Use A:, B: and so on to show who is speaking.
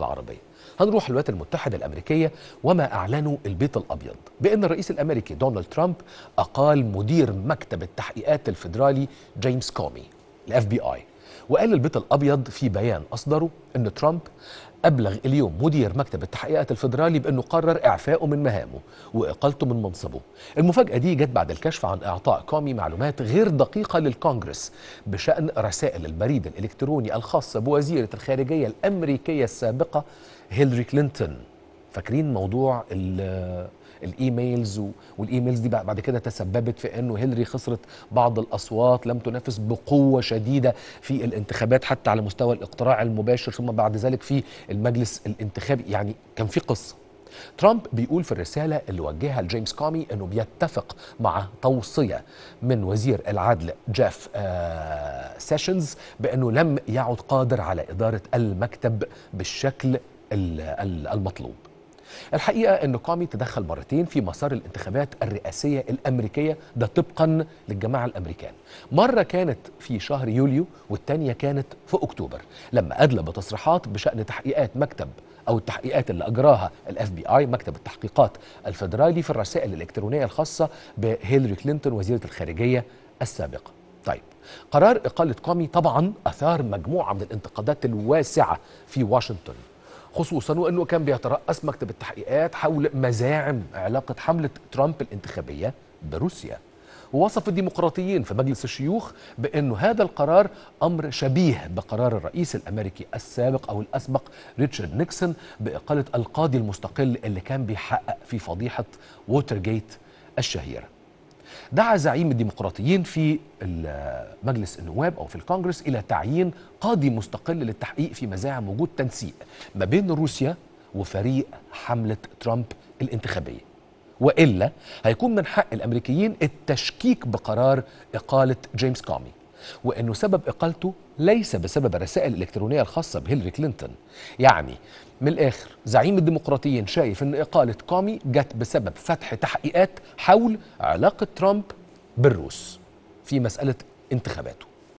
A: العربية هنروح الولايات المتحدة الأمريكية وما أعلنه البيت الأبيض بأن الرئيس الأمريكي دونالد ترامب أقال مدير مكتب التحقيقات الفيدرالي جيمس كومي الـ FBI وقال البيت الأبيض في بيان أصدره أن ترامب أبلغ اليوم مدير مكتب التحقيقات الفيدرالي بأنه قرر إعفائه من مهامه وإقالته من منصبه المفاجأة دي جت بعد الكشف عن إعطاء كومي معلومات غير دقيقة للكونجرس بشأن رسائل البريد الإلكتروني الخاصة بوزيرة الخارجية الأمريكية السابقة هيلاري كلينتون فاكرين موضوع الايميلز والايميلز دي بعد كده تسببت في انه هيلري خسرت بعض الاصوات لم تنافس بقوه شديده في الانتخابات حتى على مستوى الاقتراع المباشر ثم بعد ذلك في المجلس الانتخابي يعني كان في قصه ترامب بيقول في الرسالة اللي وجهها لجيمس كامي أنه بيتفق مع توصية من وزير العدل جيف آه سيشنز بأنه لم يعد قادر على إدارة المكتب بالشكل المطلوب الحقيقه ان كومي تدخل مرتين في مسار الانتخابات الرئاسيه الامريكيه ده طبقا للجماعه الامريكان مره كانت في شهر يوليو والتانيه كانت في اكتوبر لما ادلى بتصريحات بشان تحقيقات مكتب او التحقيقات اللي اجراها الاف بي اي مكتب التحقيقات الفدرالي في الرسائل الالكترونيه الخاصه بهيلاري كلينتون وزيره الخارجيه السابقه طيب قرار إقالة كومي طبعا أثار مجموعة من الانتقادات الواسعة في واشنطن خصوصا وانه كان بيترأس مكتب التحقيقات حول مزاعم علاقه حمله ترامب الانتخابيه بروسيا ووصف الديمقراطيين في مجلس الشيوخ بانه هذا القرار امر شبيه بقرار الرئيس الامريكي السابق او الاسبق ريتشارد نيكسون باقاله القاضي المستقل اللي كان بيحقق في فضيحه ووترغيت الشهيره دعا زعيم الديمقراطيين في مجلس النواب أو في الكونجرس إلى تعيين قاضي مستقل للتحقيق في مزاعم وجود تنسيق ما بين روسيا وفريق حملة ترامب الانتخابية وإلا هيكون من حق الأمريكيين التشكيك بقرار إقالة جيمس كومي وأنه سبب إقالته ليس بسبب الرسائل الإلكترونية الخاصة بهيلاري كلينتون يعني من الآخر زعيم الديمقراطيين شايف أن إقالة كامي جت بسبب فتح تحقيقات حول علاقة ترامب بالروس في مسألة انتخاباته